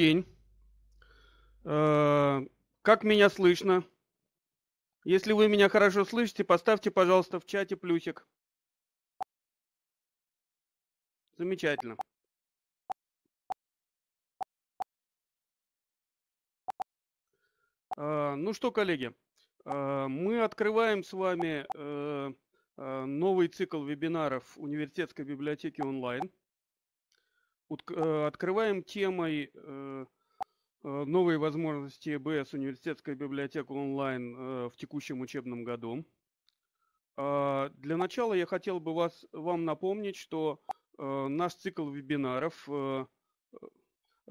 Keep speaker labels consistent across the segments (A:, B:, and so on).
A: день. Э, как меня слышно? Если вы меня хорошо слышите, поставьте, пожалуйста, в чате плюсик. Замечательно. Э, ну что, коллеги, э, мы открываем с вами новый цикл вебинаров университетской библиотеки онлайн. Э, открываем темой э, э, новые возможности БС университетской библиотека онлайн в текущем учебном году. А, для начала я хотел бы вас, вам напомнить, что наш цикл вебинаров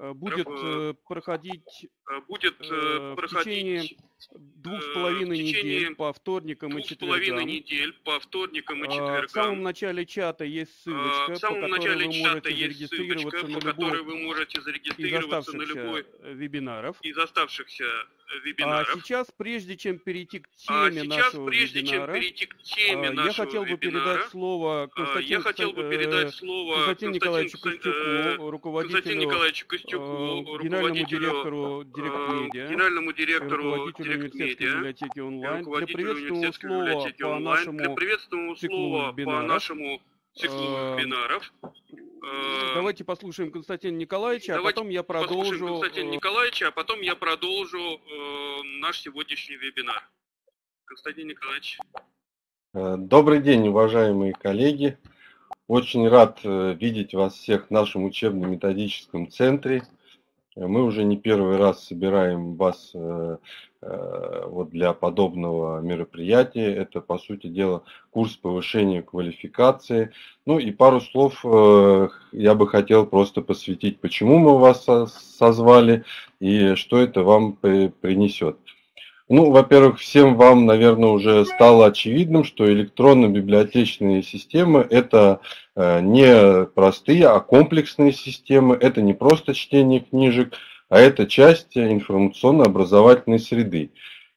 A: Э, э, э, будет э, проходить, будет, э, проходить в течение двух с половиной недель по вторникам и а, четвергам. недель по вторникам и четвергам. В самом начале чата есть а, ссылочка, в самом по начале вы чата есть ссылочка, по которой вы можете зарегистрироваться на любой вебинаров. Из оставшихся вебинаров. А сейчас, прежде чем перейти к а теме а сейчас, нашего прежде вебинара, чем перейти к теме а, нашего я хотел бы вебинара, передать слово а, Константину, я хотел бы э, передать слово Константину э, Николаевичу Костюку, э, руководителю, Константину Николаевичу Костюку, генеральному директору Директмедиа, генеральному директору руководителю библиотеки онлайн, для приветственного слова по нашему для приветственного слова по нашему циклу вебинаров. Э, давайте послушаем Константина Николаевича, а Давайте а потом я продолжу... Константина э, Николаевича, а потом я продолжу э, наш сегодняшний вебинар. Константин Николаевич.
B: Добрый день, уважаемые коллеги. Очень рад видеть вас всех в нашем учебно-методическом центре. Мы уже не первый раз собираем вас Э, вот для подобного мероприятия. Это, по сути дела, курс повышения квалификации. Ну и пару слов э, я бы хотел просто посвятить, почему мы вас созвали и что это вам принесет. Ну, во-первых, всем вам, наверное, уже стало очевидным, что электронно-библиотечные системы – это э, не простые, а комплексные системы. Это не просто чтение книжек, а это часть информационно-образовательной среды.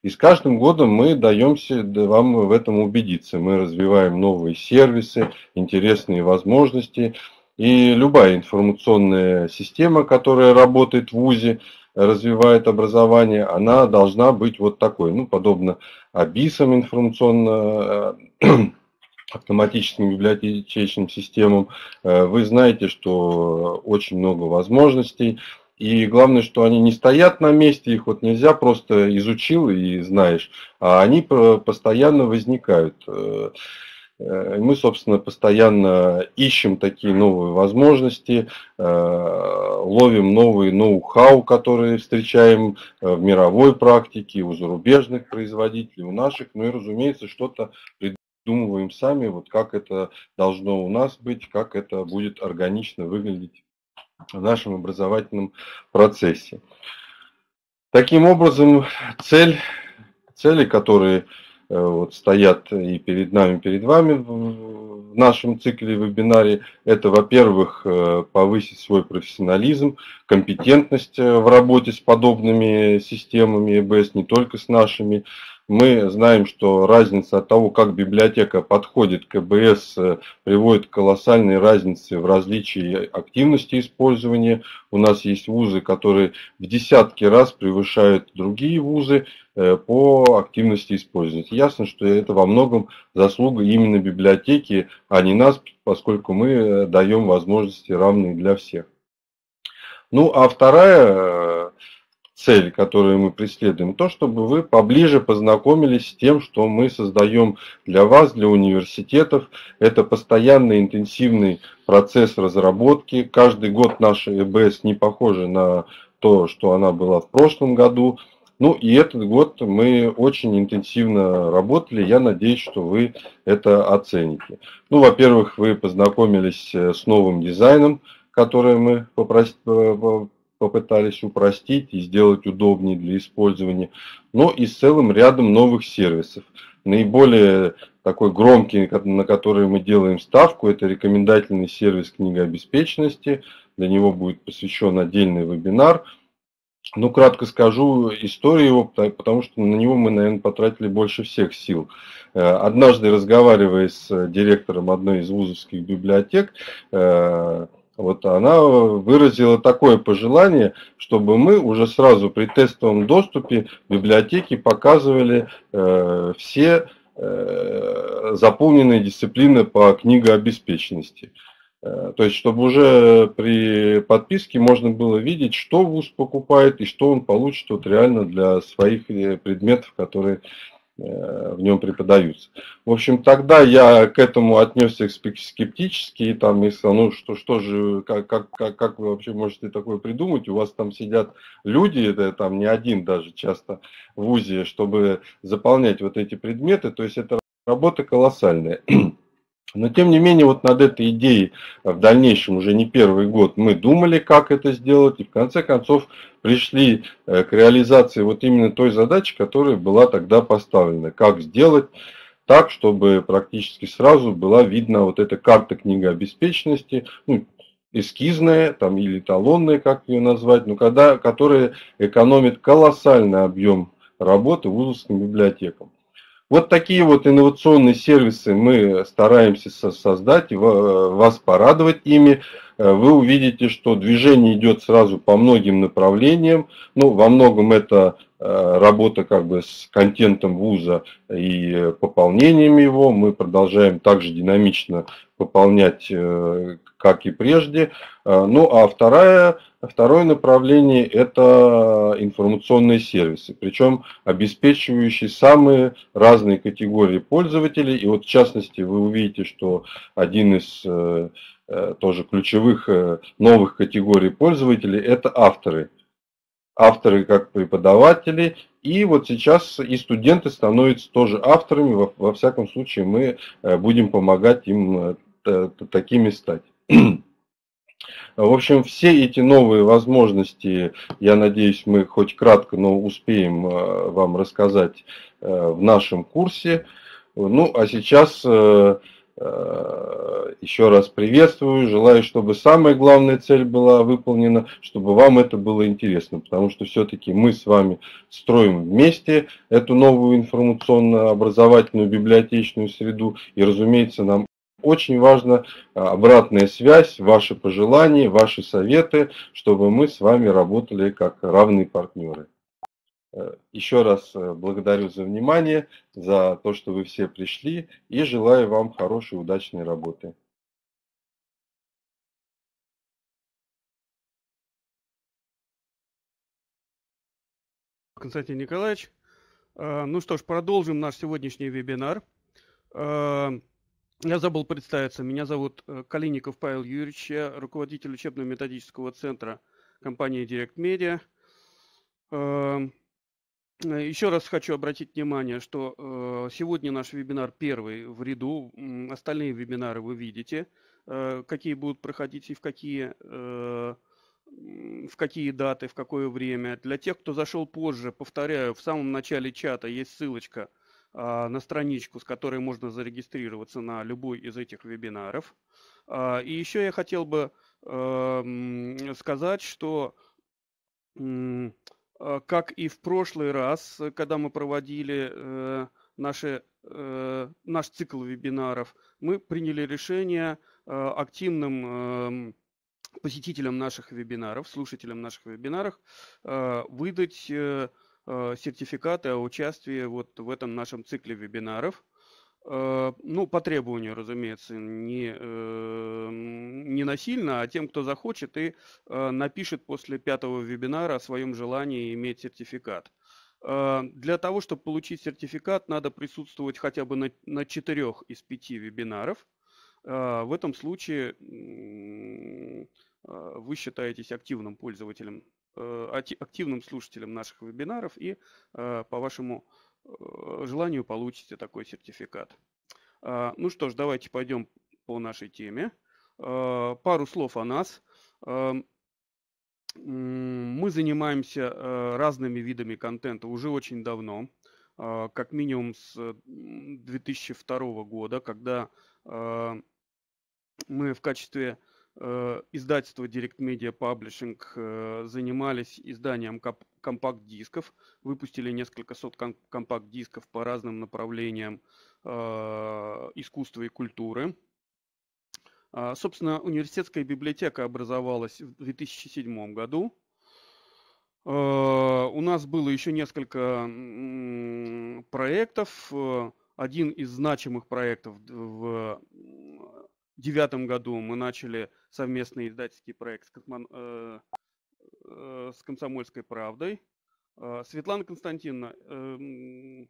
B: И с каждым годом мы даемся вам в этом убедиться. Мы развиваем новые сервисы, интересные возможности. И любая информационная система, которая работает в ВУЗе, развивает образование, она должна быть вот такой, ну, подобно АБИСам информационно э, автоматическим библиотечным системам. Э, вы знаете, что очень много возможностей. И главное, что они не стоят на месте, их вот нельзя просто изучил и знаешь, а они постоянно возникают. Э, э, мы, собственно, постоянно ищем такие новые возможности, э, ловим новые ноу-хау, которые встречаем в мировой практике, у зарубежных производителей, у наших, ну и, разумеется, что-то придумываем сами, вот как это должно у нас быть, как это будет органично выглядеть в нашем образовательном процессе. Таким образом, цель, цели, которые э, вот, стоят и перед нами, перед вами в нашем цикле вебинаре, это, во-первых, э, повысить свой профессионализм, компетентность э, в работе с подобными системами ЭБС, не только с нашими, мы знаем, что разница от того, как библиотека подходит к КБС, э, приводит к колоссальной разнице в различии активности использования. У нас есть вузы, которые в десятки раз превышают другие вузы э, по активности использования. Ясно, что это во многом заслуга именно библиотеки, а не нас, поскольку мы э, даем возможности равные для всех. Ну а вторая цель, которую мы преследуем, то, чтобы вы поближе познакомились с тем, что мы создаем для вас, для университетов. Это постоянный интенсивный процесс разработки. Каждый год наша ЭБС не похожа на то, что она была в прошлом году. Ну и этот год мы очень интенсивно работали. Я надеюсь, что вы это оцените. Ну, во-первых, вы познакомились э, с новым дизайном, который мы попросили, э, попытались упростить и сделать удобнее для использования, но и с целым рядом новых сервисов. Наиболее такой громкий, на который мы делаем ставку, это рекомендательный сервис книга обеспеченности. Для него будет посвящен отдельный вебинар. Ну, кратко скажу историю его, потому что на него мы, наверное, потратили больше всех сил. Э, однажды, разговаривая с директором одной из вузовских библиотек, э, вот она выразила такое пожелание, чтобы мы уже сразу при тестовом доступе библиотеки показывали э, все э, заполненные дисциплины по книгообеспеченности. Э, то есть, чтобы уже при подписке можно было видеть, что ВУЗ покупает и что он получит вот реально для своих э, предметов, которые Э, в нем преподаются. В общем, тогда я к этому отнесся скептически, и там, и ну, что, что же, как, как, как, как вы вообще можете такое придумать, у вас там сидят люди, это там не один даже часто в УЗИ, чтобы заполнять вот эти предметы, то есть это работа колоссальная. Но тем не менее, вот над этой идеей э, в дальнейшем уже не первый год мы думали, как это сделать, и в конце концов пришли э, к реализации вот именно той задачи, которая была тогда поставлена. Как сделать так, чтобы практически сразу была видна вот эта карта книга обеспеченности, ну, эскизная там, или талонная, как ее назвать, но когда, которая экономит колоссальный объем работы вузовским библиотекам. Вот такие вот инновационные сервисы мы стараемся создать, вас порадовать ими. Э, вы увидите, что движение идет сразу по многим направлениям. Ну, во многом это э, работа как бы с контентом вуза и пополнением его. Мы продолжаем также динамично пополнять э, как и прежде. Э, ну а второе, второе направление – это информационные сервисы, причем обеспечивающие самые разные категории пользователей. И вот в частности вы увидите, что один из э, э, тоже ключевых новых категорий пользователей – это авторы. Авторы как преподаватели, и вот сейчас и студенты становятся тоже авторами, во, во всяком случае мы будем помогать им такими стать. В общем, все эти новые возможности, я надеюсь, мы хоть кратко, но успеем э, вам рассказать э, в нашем курсе. Ну, а сейчас э, еще раз приветствую, желаю, чтобы самая главная цель была выполнена, чтобы вам это было интересно, потому что все-таки мы с вами строим вместе эту новую информационно-образовательную библиотечную среду, и, разумеется, нам очень важна э, обратная связь, ваши пожелания, ваши советы, чтобы мы с вами работали как равные партнеры. Э, еще раз э, благодарю за внимание, за то, что вы все пришли и желаю вам хорошей, удачной работы.
A: Константин Николаевич. Ну что ж, продолжим наш сегодняшний вебинар. Я забыл представиться. Меня зовут э, Калиников Павел Юрьевич, я руководитель учебно-методического центра компании Direct Media. Эм, э, еще раз хочу обратить внимание, что э, сегодня наш вебинар первый в ряду. Остальные вебинары вы видите, какие будут проходить и в какие, в какие даты, в какое время. Для тех, кто зашел позже, повторяю, в самом начале чата есть ссылочка – а, на страничку, с которой можно зарегистрироваться на любой из этих вебинаров. А, и еще я хотел бы эм, сказать, что а, как и в прошлый раз, когда мы проводили э, наши, э, наш цикл вебинаров, мы приняли решение э, активным эм, посетителям наших вебинаров, слушателям наших вебинаров, выдать Э, сертификаты о участии вот в этом нашем цикле вебинаров. Э, ну, по требованию, разумеется, не, э, не насильно, а тем, кто захочет и напишет после пятого вебинара о своем желании иметь сертификат. Для того, чтобы получить сертификат, надо присутствовать хотя бы на, на четырех из пяти вебинаров. В этом случае вы считаетесь активным пользователем Э, активным слушателям наших вебинаров и э, по вашему э, желанию получите такой сертификат. А, ну что ж, давайте пойдем по нашей теме. А, пару слов о нас. Мы занимаемся разными видами контента уже очень давно, а, как минимум с 2002 года, когда мы в качестве Э, издательство Direct Media Publishing э, занимались изданием компакт-дисков, выпустили несколько сот компакт-дисков по разным направлениям э, искусства и культуры. А, собственно, университетская библиотека образовалась в 2007 году. У нас было еще несколько проектов. Один из значимых проектов в девятом году мы начали совместный издательский проект с, Космон... э, э, с «Комсомольской правдой». Э, Светлана Константиновна, э,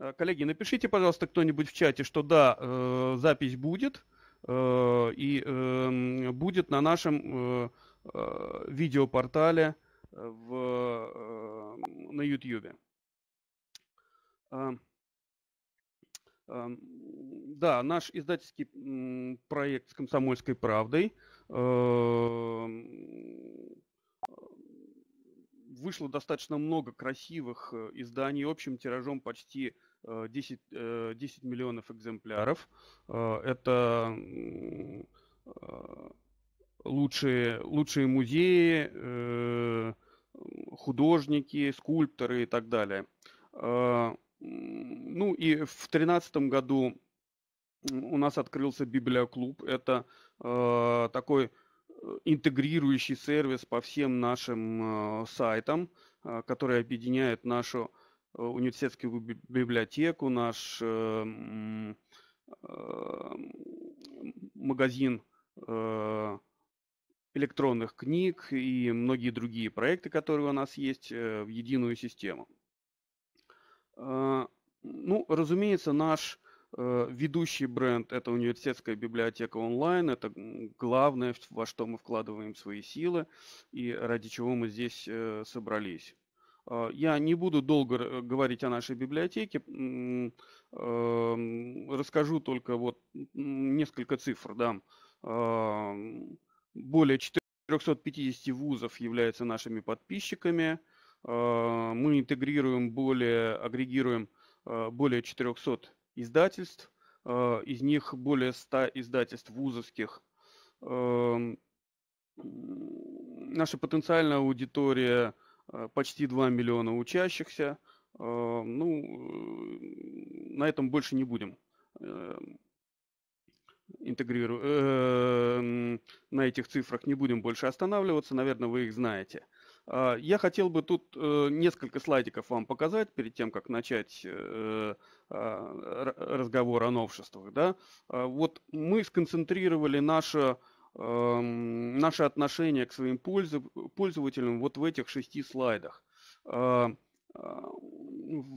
A: э, коллеги, напишите, пожалуйста, кто-нибудь в чате, что да, э, запись будет, э, и э, будет на нашем э, э, видеопортале в, э, на YouTube. Э, э, да, наш издательский проект с комсомольской правдой. Эм, вышло достаточно много красивых э, изданий, общим тиражом почти 10, э, 10 э, миллионов экземпляров. Это лучшие, лучшие музеи, художники, скульпторы и так далее. Ну и в 2013 году у нас открылся библиоклуб. Это э, такой э, интегрирующий сервис по всем нашим э, сайтам, э, который объединяет нашу э, университетскую библиотеку, наш э, э, магазин э, электронных книг и многие другие проекты, которые у нас есть, э, в единую систему. Э, ну, разумеется, наш Э, ведущий бренд – это университетская библиотека онлайн, это главное, во что мы вкладываем свои силы и ради чего мы здесь э, собрались. А, я не буду долго говорить о нашей библиотеке, эм, расскажу только вот несколько цифр. Да. Более 450 вузов являются нашими подписчиками, а, мы интегрируем более, агрегируем а, более 400 издательств, э, из них более 100 издательств вузовских. Эм, наша потенциальная аудитория э, почти 2 миллиона учащихся. Эм, ну, э, на этом больше не будем эм, интегрирую. На этих цифрах не будем больше останавливаться, наверное, вы их знаете. А, я хотел бы тут э, несколько слайдиков вам показать перед тем, как начать э, а, разговор о новшествах. Да? А, вот мы сконцентрировали наше, эм, наше отношение к своим пользователям вот в этих шести слайдах. В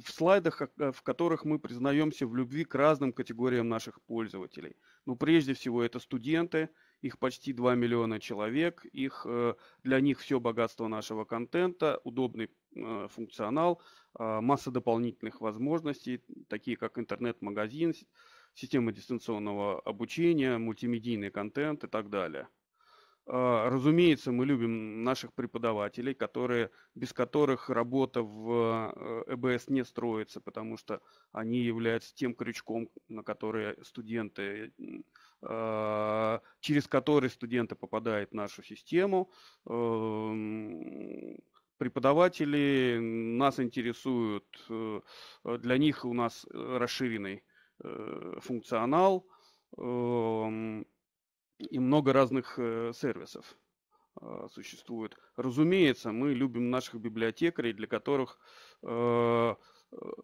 A: слайдах, э, в которых мы признаемся в любви к разным категориям наших пользователей. Но ну, прежде всего, это студенты – их почти 2 миллиона человек, их, э, для них все богатство нашего контента, удобный э, функционал, э, масса дополнительных возможностей, такие как интернет-магазин, система дистанционного обучения, мультимедийный контент и так далее. Разумеется, мы любим наших преподавателей, которые, без которых работа в ЭБС не строится, потому что они являются тем крючком, на который студенты а, через который студенты попадают в нашу систему. Эм, преподаватели нас интересуют, э, для них у нас э, расширенный э, функционал эм, и много разных сервисов а, существует. Разумеется, мы любим наших библиотекарей, для которых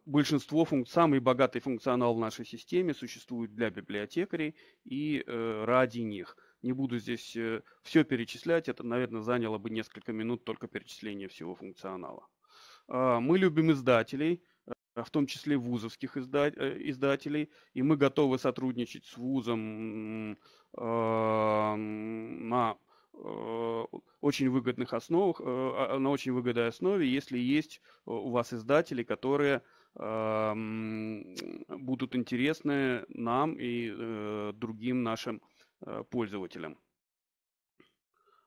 A: большинство функций, самый богатый функционал в нашей системе существует для библиотекарей и э, ради них. Не буду здесь э, все перечислять, это, наверное, заняло бы несколько минут только перечисление всего функционала. А, мы любим издателей, э, в том числе вузовских издателей, и мы готовы сотрудничать с вузом на Э, очень выгодных основах, э, на очень выгодной основе, если есть э, у вас издатели, которые эм, будут интересны нам и другим нашим пользователям.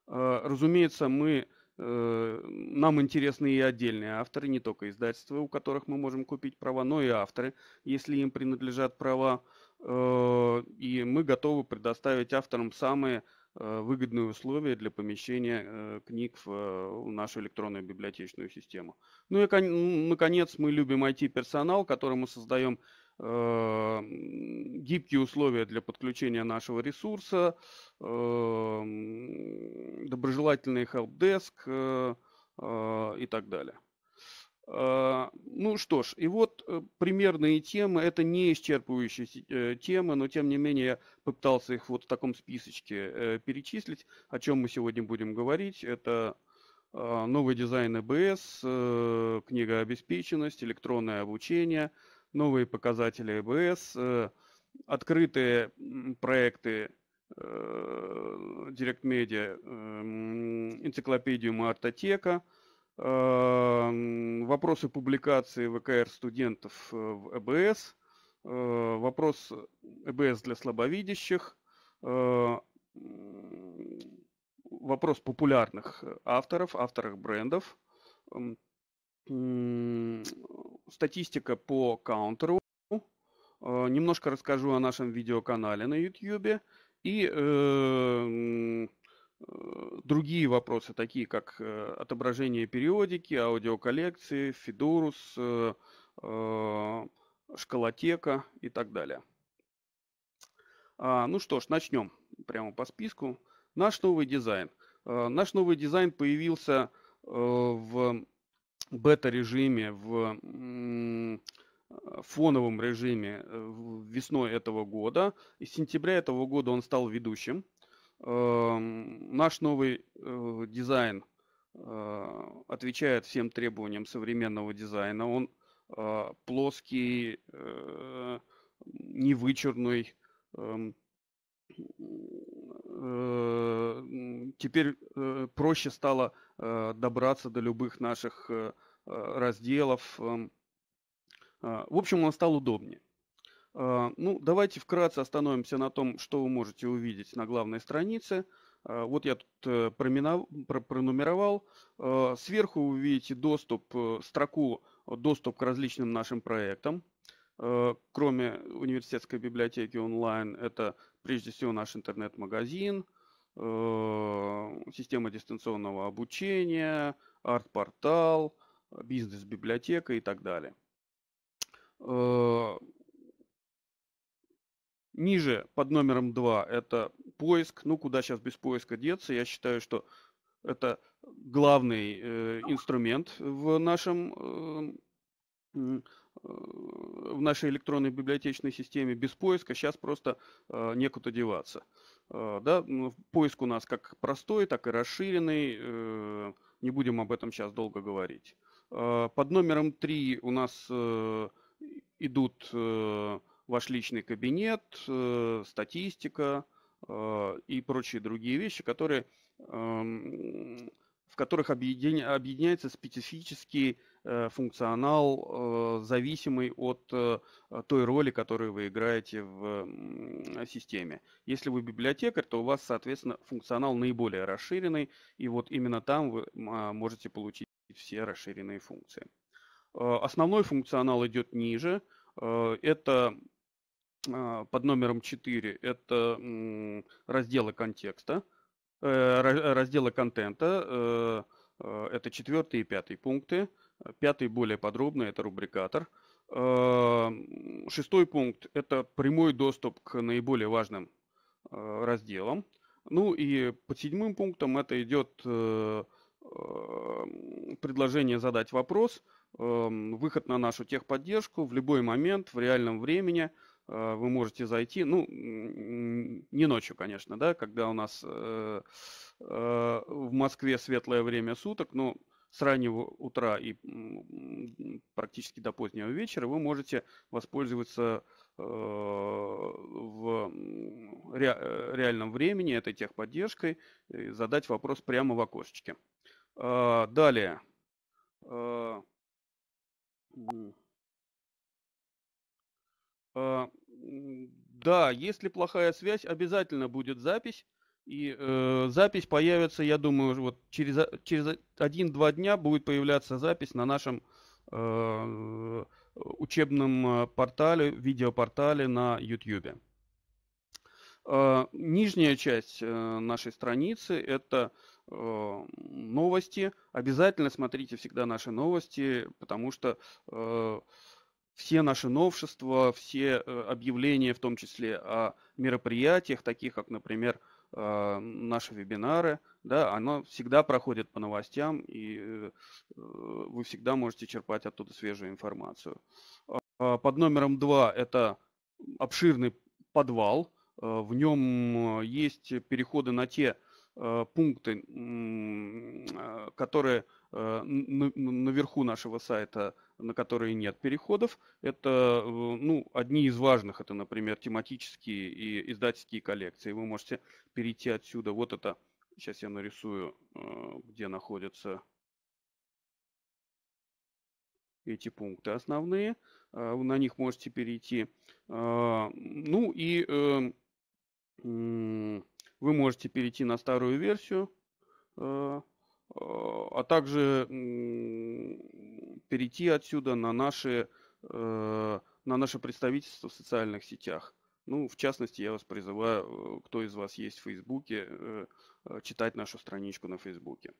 A: Разумеется, мы, нам интересны и отдельные авторы, не только издательства, у которых мы можем купить права, но и авторы, если им принадлежат права. И мы готовы предоставить авторам самые Э, выгодные условия для помещения э, книг э, в нашу электронную библиотечную систему. Ну и, наконец, мы любим IT-персонал, которому создаем гибкие условия для подключения нашего ресурса, доброжелательный helpdesk и так далее. А, ну что ж, и вот э, примерные темы, это не исчерпывающие э, темы, но тем не менее я попытался их вот в таком списочке э, перечислить, о чем мы сегодня будем говорить. Это а, новый дизайн ЭБС, книга обеспеченность, электронное обучение, новые показатели ЭБС, открытые проекты Директ энциклопедия эм, энциклопедиум и артотека – Эм, вопросы публикации ВКР студентов э, в ЭБС, э, вопрос ЭБС для слабовидящих, э, вопрос популярных авторов, авторов брендов, эм, статистика по каунтеру, немножко расскажу о нашем видеоканале на YouTube и Э, другие вопросы, такие как э, отображение периодики, аудиоколлекции, Федорус, э, школотека и так далее. А, ну что ж, начнем прямо по списку. Наш новый дизайн. Наш новый дизайн появился в бета-режиме, в фоновом режиме весной этого года. С сентября этого года он стал ведущим Эм, наш новый э, дизайн э, отвечает всем требованиям современного дизайна. Он э, плоский, невычурный. Эм, теперь проще стало добраться до любых наших разделов. Эм, в общем, он стал удобнее. А, ну, давайте вкратце остановимся на том, что вы можете увидеть на главной странице. А, вот я тут э, пронумеровал. А, сверху вы видите доступ, э, строку «Доступ к различным нашим проектам». Кроме университетской библиотеки онлайн, это прежде всего наш интернет-магазин, система дистанционного обучения, арт-портал, бизнес-библиотека и так далее Ниже под номером 2 это поиск. Ну, куда сейчас без поиска деться? Я считаю, что это главный э, инструмент в нашем эм, э, в нашей электронной библиотечной системе без поиска сейчас просто э, некуда деваться. Э, да, ну, поиск у нас как простой, так и расширенный. Э, не будем об этом сейчас долго говорить. Э, под номером 3 у нас э, идут э, ваш личный кабинет, э, статистика э, и прочие другие вещи, которые, эм, в которых объединяется специфический э, функционал, зависимый от той роли, которую вы играете в системе. Если вы библиотекарь, то у вас, соответственно, функционал наиболее расширенный, и вот именно там вы а, можете получить все расширенные функции. Основной функционал идет ниже. Это а, под номером 4 это разделы контекста, э, разделы контента, э, э, это четвертый и пятый пункты. Пятый более подробно, это рубрикатор. А, шестой пункт – это прямой доступ к наиболее важным разделам. Ну и под седьмым пунктом это идет предложение задать вопрос, выход на нашу техподдержку в любой момент, в реальном времени – Э, вы можете зайти, ну, не ночью, конечно, да, когда у нас э, э, в Москве светлое время суток, но с раннего утра и практически до позднего вечера вы можете воспользоваться в реальном времени этой техподдержкой и задать вопрос прямо в окошечке. А, далее. Э, да, если плохая связь, обязательно будет запись. И э, запись появится, я думаю, вот через, э, через один-два дня будет появляться запись на нашем э, учебном э, портале, видеопортале на YouTube. Э, нижняя часть э, нашей страницы это э, новости. Обязательно смотрите всегда наши новости, потому что э, все наши новшества, все э, объявления, в том числе о мероприятиях, таких как, например, э, наши вебинары, да, оно всегда проходит по новостям, и э, вы всегда можете черпать оттуда свежую информацию. А, а, под номером два это обширный подвал. В нем есть переходы на те пункты, которые Э, наверху нашего сайта, на которые нет переходов. Это э, ну, одни из важных, это, например, тематические и издательские коллекции. Вы можете перейти отсюда. Вот это, сейчас я нарисую, э, где находятся эти пункты основные. На них можете перейти. Ну и вы можете перейти на старую версию Э, а также перейти отсюда на наши, э, на наше представительство в социальных сетях. Ну, в частности, я вас призываю, э, кто из вас есть в Фейсбуке, читать нашу страничку на Фейсбуке.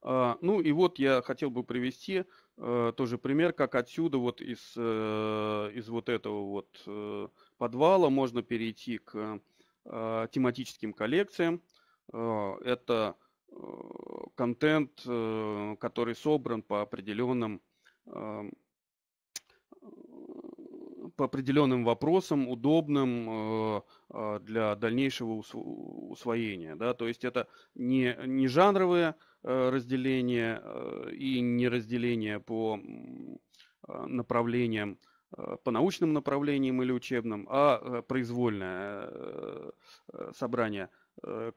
A: А, ну и вот я хотел бы привести тоже пример, как отсюда вот из, из вот этого вот подвала можно перейти к тематическим коллекциям. Это Э, контент, э, который собран по определенным эм, э, по определенным вопросам, удобным для дальнейшего усвоения. Да? То есть это не, не жанровые разделения и не разделение по направлениям, по научным направлениям или учебным, а произвольное собрание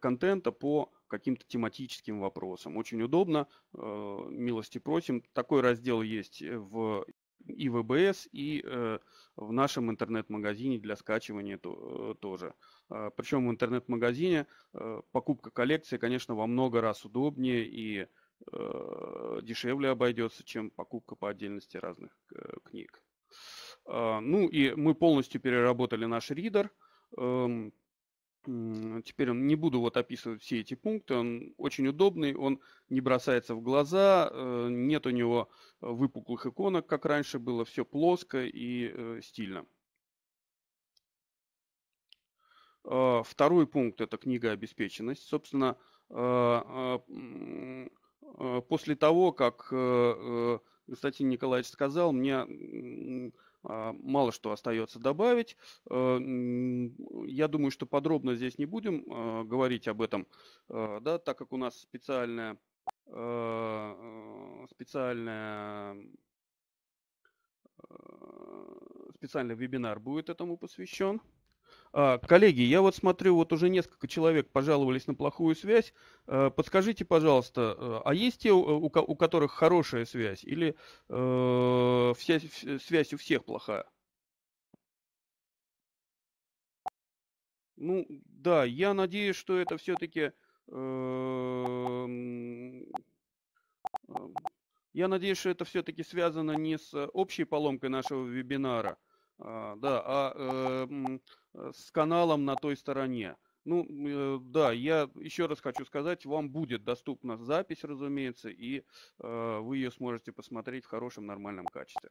A: контента по каким-то тематическим вопросам. Очень удобно, э, милости просим. Такой раздел есть в и ВБС, и э, в нашем интернет-магазине для скачивания то, э, тоже. Э, причем в интернет-магазине э, покупка коллекции, конечно, во много раз удобнее и э, дешевле обойдется, чем покупка по отдельности разных э, книг. Э, ну и мы полностью переработали наш ридер. Э, Теперь он не буду вот описывать все эти пункты, он очень удобный, он не бросается в глаза, э, нет у него выпуклых иконок, как раньше было, все плоско и э, стильно. А, второй пункт – это книга обеспеченность. Собственно, а, а, после того, как э, кстати, Николаевич сказал, мне а, мало что остается добавить. Э, я думаю, что подробно здесь не будем а, говорить об этом, э, да, так как у нас специальная, э, специальная специальный вебинар будет этому посвящен. А, коллеги, я вот смотрю, вот уже несколько человек пожаловались на плохую связь. Э, подскажите, пожалуйста, э, а есть те, э, у которых хорошая связь, или вся связь у всех плохая? Ну, да, я надеюсь, что это все-таки... Эм, я надеюсь, что это все-таки связано не с общей поломкой нашего вебинара, а, да, а эм, Э, с каналом на той стороне. Ну, э, да, я еще раз хочу сказать, вам будет доступна запись, разумеется, и э, вы ее сможете посмотреть в хорошем, нормальном качестве.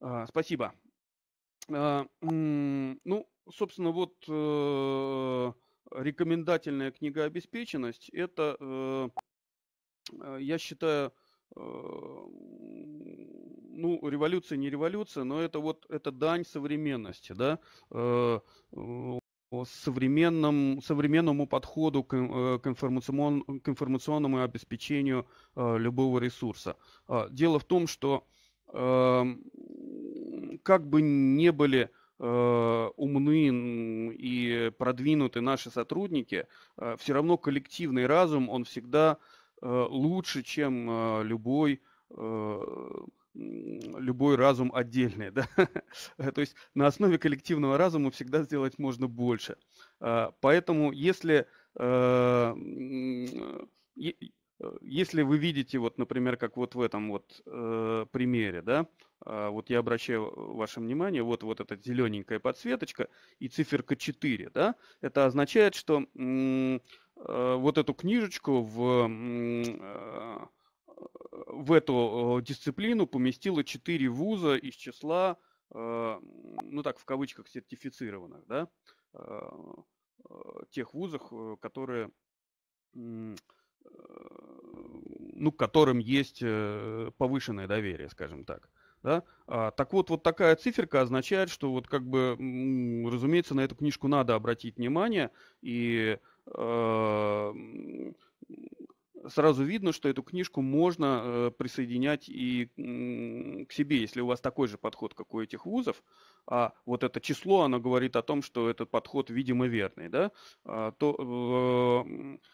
A: А, спасибо. А, ну, собственно, вот рекомендательная книга «Обеспеченность» – это, я считаю, ну, революция не революция, но это вот это дань современности, да, э, э, современном, современному подходу к, э, к, информацион, к информационному обеспечению любого ресурса. А, дело в том, что эм, как бы не были умны и продвинуты наши сотрудники, все равно коллективный разум, он всегда лучше, чем любой любой разум отдельный. Да? То есть на основе коллективного разума всегда сделать можно больше. А, поэтому если, а, если вы видите, вот, например, как вот в этом вот э, примере, да, а, вот я обращаю ваше внимание, вот, вот эта зелененькая подсветочка и циферка 4, да, это означает, что э, вот эту книжечку в э, в эту э, дисциплину поместила 4 вуза из числа, э, ну так, в кавычках, сертифицированных, да, э, тех вузах, которые, ну, к которым есть повышенное доверие, скажем так. Да? А, так вот, вот такая циферка означает, что вот как бы, разумеется, на эту книжку надо обратить внимание, и э, сразу видно, что эту книжку можно э, присоединять и к себе, если у вас такой же подход, как у этих вузов, а вот это число, оно говорит о том, что этот подход, видимо, верный, да, а, то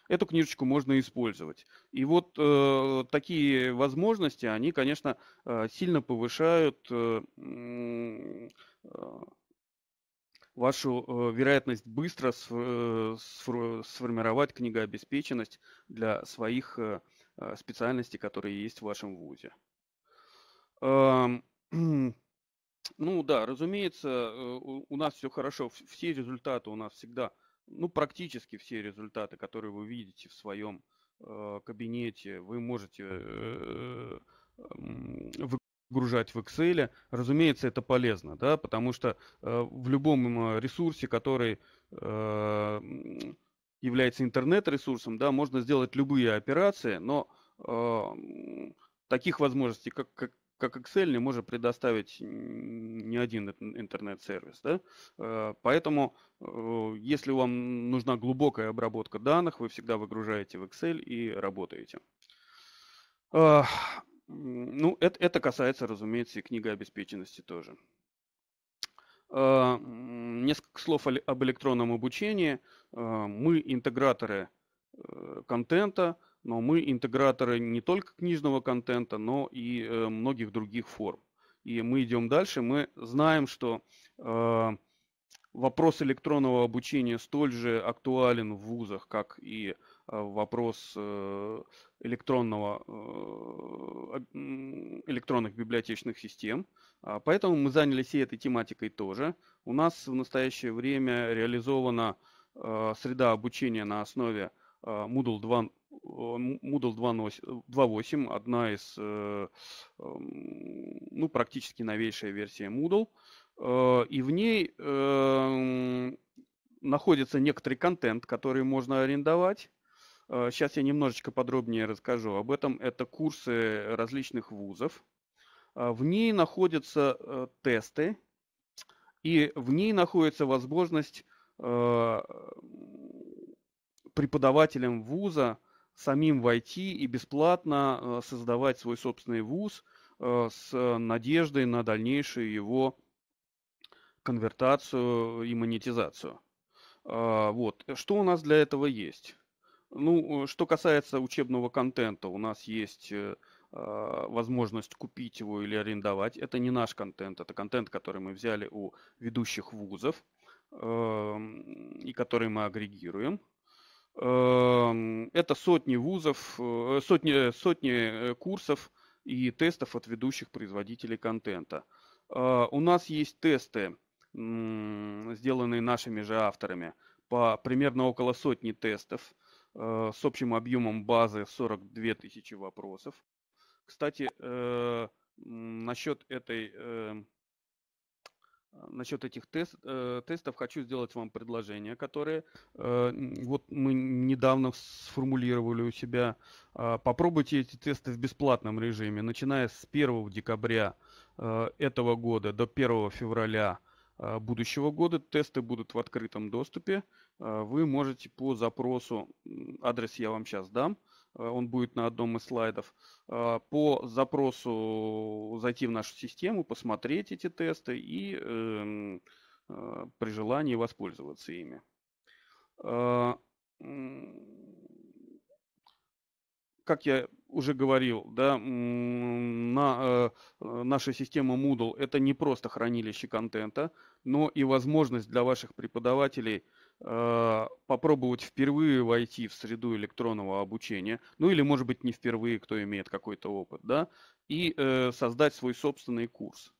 A: эту книжечку можно использовать. И вот э, такие возможности, они, конечно, э, сильно повышают вашу э, вероятность быстро сформировать книгообеспеченность для своих э, э, специальностей, которые есть в вашем вузе. Ну да, разумеется, у нас все хорошо, все результаты у нас всегда, ну практически все результаты, которые вы видите в своем кабинете, вы можете загружать в Excel. Разумеется, это полезно, да, потому что э, в любом э, ресурсе, который э, является интернет-ресурсом, да, можно сделать любые операции, но э, таких возможностей, как, как, как Excel, не может предоставить ни один интернет-сервис. Да? Э, поэтому, э, если вам нужна глубокая обработка данных, вы всегда выгружаете в Excel и работаете. Ну, это, это касается, разумеется, и книга обеспеченности тоже. А, несколько слов об электронном обучении. А, мы интеграторы э, контента, но мы интеграторы не только книжного контента, но и э, многих других форм. И мы идем дальше. Мы знаем, что а, вопрос электронного обучения столь же актуален в вузах, как и э, Э, вопрос э, электронного, э, электронных библиотечных систем. А, поэтому мы занялись и этой тематикой тоже. У нас в настоящее время реализована среда обучения на основе Moodle 2 Moodle 2.8, одна из эм, ну, практически новейшая версия Moodle. И в ней эм, находится некоторый контент, который можно арендовать. Сейчас э, я немножечко подробнее расскажу об этом. Это курсы различных вузов. Э, в ней находятся э, тесты, и в ней находится возможность преподавателям вуза самим войти и бесплатно создавать свой собственный вуз с надеждой на дальнейшую его конвертацию и монетизацию. Вот. Что у нас для этого есть? Ну, э, что касается учебного контента, у нас есть э, а, возможность купить его или арендовать. Это не наш контент, это контент, который мы взяли у ведущих вузов эм, и который мы агрегируем. Эм, это сотни вузов, э, сотни, сотни курсов и тестов от ведущих производителей контента. А, у нас есть тесты, сделанные нашими же авторами, по примерно около сотни тестов – Э, с общим объемом базы 42 тысячи вопросов. Кстати, э, насчет этой э, а, Насчет этих тест, э, тестов хочу сделать вам предложение, которое э, вот мы недавно сформулировали у себя. Э, попробуйте эти тесты в бесплатном режиме, начиная с 1 декабря э, этого года до 1 февраля а, будущего года. Тесты будут в открытом доступе. А, вы можете по запросу, адрес я вам сейчас дам, а, он будет на одном из слайдов, по запросу зайти в нашу систему, посмотреть эти тесты и эм, при желании воспользоваться ими. Как я уже говорил, да, на, э, наша система Moodle – это не просто хранилище контента, но и возможность для ваших преподавателей э, попробовать впервые войти в среду электронного обучения, ну или, может быть, не впервые, кто имеет какой-то опыт, да, и э, создать свой собственный курс.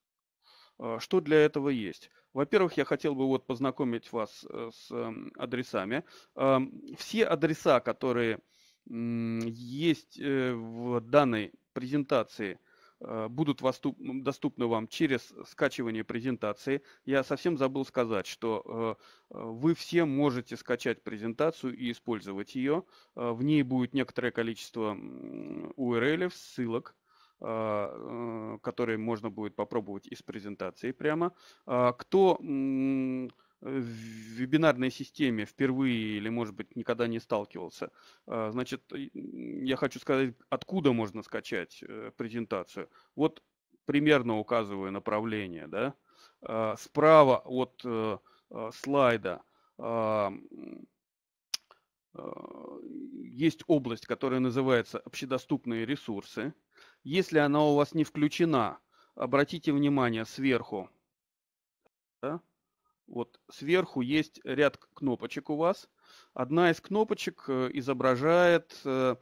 A: Э, что для этого есть? Во-первых, я хотел бы вот познакомить вас э, с эм, адресами. Эм, все адреса, которые есть э, в данной презентации э, будут доступны вам через скачивание презентации. Я совсем забыл сказать, что э, вы все можете скачать презентацию и использовать ее. В ней будет некоторое количество URL, ссылок, которые можно будет попробовать из презентации прямо. Кто Э, в вебинарной системе впервые или, может быть, никогда не сталкивался, а, значит, я хочу сказать, откуда можно скачать э, презентацию. Вот примерно указываю направление, да, а, справа от э, а, слайда есть область, которая называется общедоступные ресурсы. Если она у вас не включена, обратите внимание сверху, да, вот сверху есть ряд кнопочек у вас. Одна из кнопочек э, изображает э,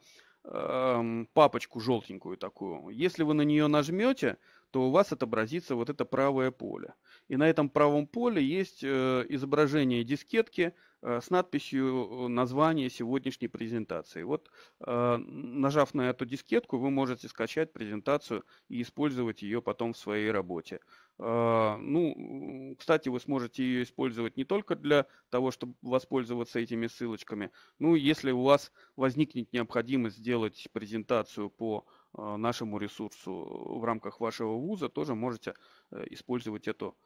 A: эм, папочку желтенькую такую. Если вы на нее нажмете, то у вас отобразится вот это правое поле. И на этом правом поле есть э, изображение дискетки Э, с надписью э, название сегодняшней презентации. Вот э, нажав на эту дискетку, вы можете скачать презентацию и использовать ее потом в своей работе. Ну, кстати, вы сможете ее использовать не только для того, чтобы воспользоваться этими ссылочками. Ну, если у вас возникнет необходимость сделать презентацию по нашему ресурсу в рамках вашего вуза, тоже можете использовать эту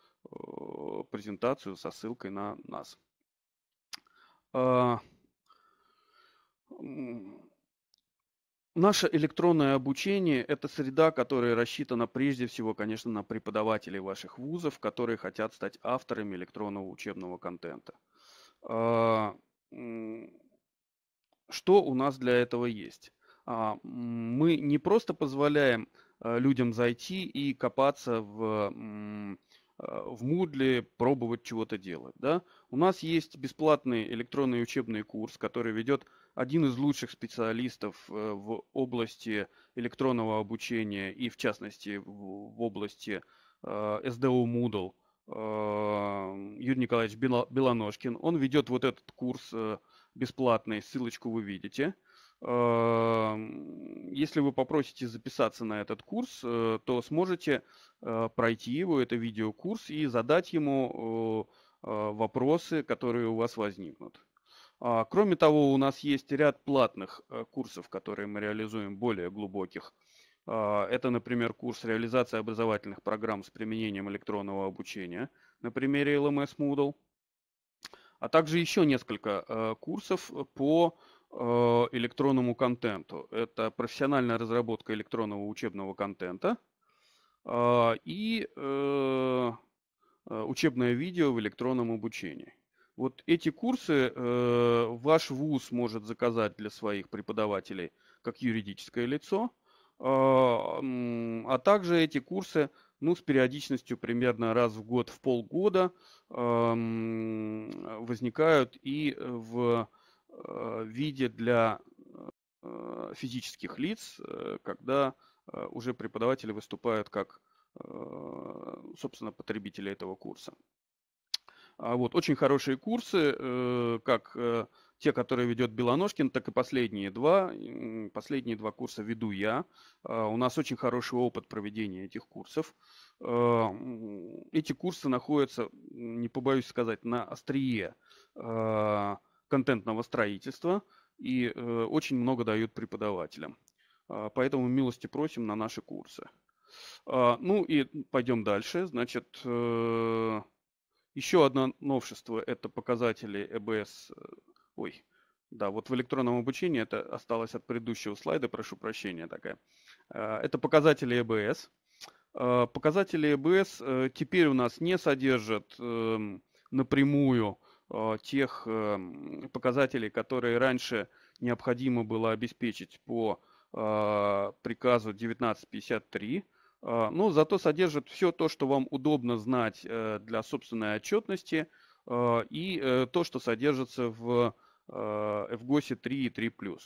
A: презентацию со ссылкой на нас. А, наше электронное обучение – это среда, которая рассчитана прежде всего, конечно, на преподавателей ваших вузов, которые хотят стать авторами электронного учебного контента. А, что у нас для этого есть? А, мы не просто позволяем людям зайти и копаться в а, в Moodle пробовать чего-то делать. Да? У нас есть бесплатный электронный учебный курс, который ведет один из лучших специалистов э, в области электронного обучения и в частности в области а, СДО Moodle. А, Юрий Николаевич Белоножкин. Он ведет вот этот курс э, бесплатный, ссылочку вы видите – Эм, если вы попросите записаться на этот курс, э, то сможете э, пройти его, это видеокурс, и задать ему э, вопросы, которые у вас возникнут. А, кроме того, у нас есть ряд платных курсов, которые мы реализуем более глубоких. А, это, например, курс реализации образовательных программ с применением электронного обучения на примере LMS Moodle, а также еще несколько курсов по Э, электронному контенту. Это профессиональная разработка электронного учебного контента а, и э, э, учебное видео в электронном обучении. Вот эти курсы ваш вуз может заказать для своих преподавателей как юридическое лицо, а, а также эти курсы ну, с периодичностью примерно раз в год, в полгода возникают и в Э, виде для э, физических лиц, э, когда уже преподаватели выступают как, собственно, потребители этого курса. А вот, очень хорошие курсы, как те, которые ведет Белоножкин, так и последние два. Последние два курса веду я. А, у нас очень хороший опыт проведения этих курсов. А, эти курсы находятся, не побоюсь сказать, на острие контентного строительства и э, очень много дают преподавателям. А, поэтому милости просим на наши курсы. А, ну и пойдем дальше. Значит, э, еще одно новшество – это показатели ЭБС. Э, ой, да, вот в электронном обучении это осталось от предыдущего слайда, прошу прощения такая. А, это показатели ЭБС. Показатели ЭБС теперь у нас не содержат эм, напрямую а, тех эм, показателей, которые раньше необходимо было обеспечить по а, приказу 1953, а, но зато содержит все то, что вам удобно знать э, для собственной отчетности и э, то, что содержится в FGOSE 3 и 3+.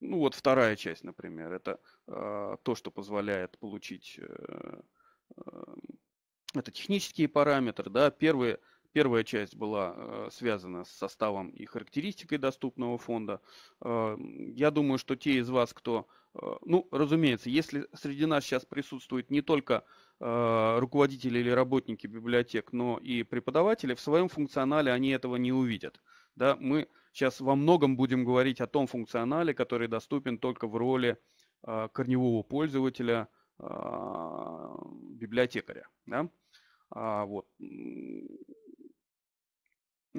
A: Ну вот вторая часть, например, это то, что позволяет получить э, это технические параметры, да, первые Первая часть была э, связана с составом и характеристикой доступного фонда. Э, я думаю, что те из вас, кто... Э, ну, разумеется, если среди нас сейчас присутствуют не только руководители или работники библиотек, но и преподаватели, в своем функционале они этого не увидят. Да, мы сейчас во многом будем говорить о том функционале, который доступен только в роли корневого пользователя – а, библиотекаря. Да? А, вот. Ну,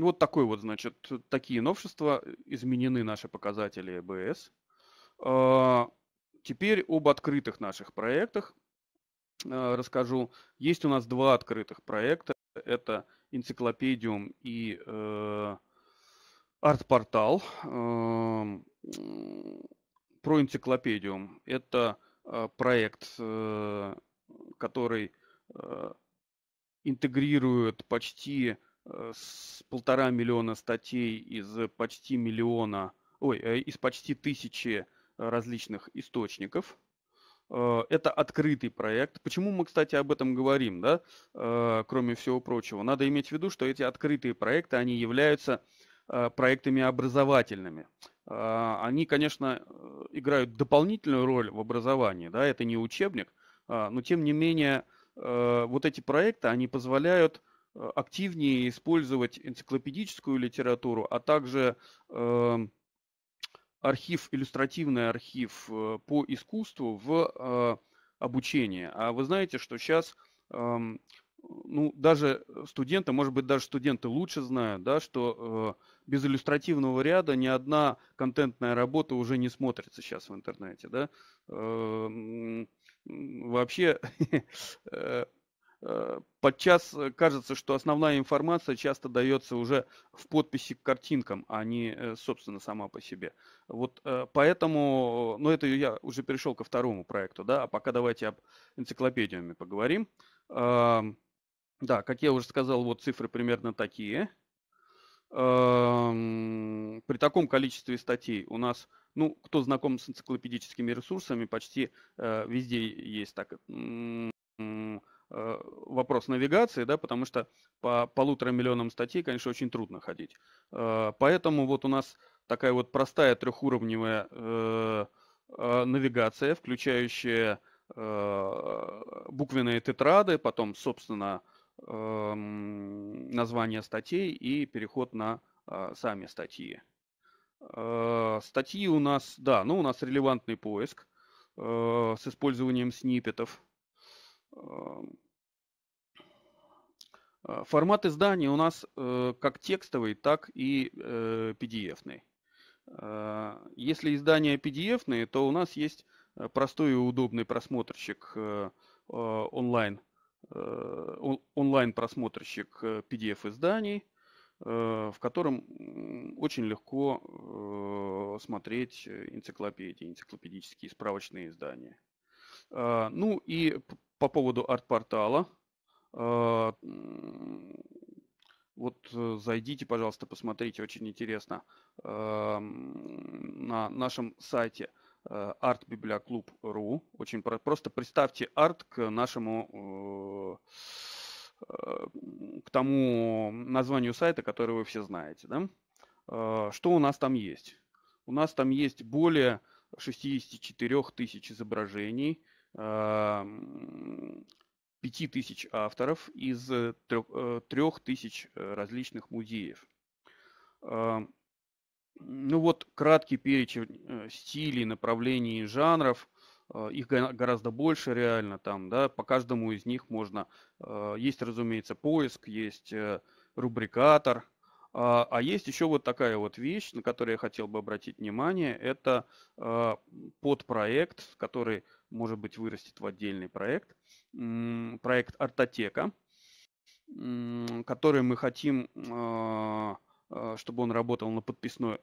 A: вот такой вот, значит, такие новшества. Изменены наши показатели БС. А, теперь об открытых наших проектах а, расскажу. Есть у нас два открытых проекта. Это энциклопедиум и э, арт-портал. Э, про энциклопедиум. Это Э, проект, э, который э, интегрирует почти с полтора миллиона статей из почти миллиона, ой, из почти тысячи различных источников. Это открытый проект. Почему мы, кстати, об этом говорим, да? кроме всего прочего? Надо иметь в виду, что эти открытые проекты, они являются проектами образовательными. А, они, конечно, э, играют дополнительную роль в образовании, да, это не учебник, а, но тем не менее э, вот эти проекты, они позволяют э, активнее использовать энциклопедическую литературу, а также эм, архив, иллюстративный архив по искусству в обучении. А вы знаете, что сейчас эм, ну, даже э, студенты, может быть, даже студенты лучше знают, да, что э, без иллюстративного ряда ни одна контентная работа уже не смотрится сейчас в интернете, да. Эм, э, вообще, э, подчас э, кажется, что основная информация часто дается уже в подписи к картинкам, а не, собственно, сама по себе. Вот поэтому, ну это я уже перешел ко второму проекту, да, а пока давайте об энциклопедиями поговорим. Эм, да, как я уже сказал, вот цифры примерно такие. Эм, при таком количестве статей у нас, ну, кто знаком с энциклопедическими ресурсами, почти э, везде есть так э, вопрос навигации, да, потому что по полутора миллионам статей, конечно, очень трудно ходить. Э, поэтому вот у нас такая вот простая трехуровневая навигация, включающая буквенные тетрады, потом, собственно, Эм, название статей и переход на а, сами статьи. Э, статьи у нас, да, ну у нас релевантный поиск э, с использованием снипетов. Эм, э, формат издания у нас как текстовый, так и PDF-ный. Если издание PDF, то у нас есть простой и удобный просмотрщик онлайн Э, онлайн-просмотрщик PDF-изданий, э, э, в котором очень легко смотреть энциклопедии, энциклопедические справочные издания. Ну и по поводу арт-портала. Вот зайдите, пожалуйста, посмотрите, очень интересно. На нашем сайте – Э, artbibliaclub.ru. Очень про- просто представьте арт к нашему э, э, к тому названию сайта, который вы все знаете. Да? Что у нас там есть? У нас там есть более 64 тысяч изображений, 5 тысяч авторов из 3 тысяч различных музеев. Ну вот краткий перечень э, стилей, направлений, жанров. Э, их гораздо больше реально там, да, по каждому из них можно... Э, есть, разумеется, поиск, есть рубрикатор, а, а есть еще вот такая вот вещь, на которую я хотел бы обратить внимание. Это подпроект, который, может быть, вырастет в отдельный проект. Проект «Артотека», который мы хотим Э, чтобы он работал на подписной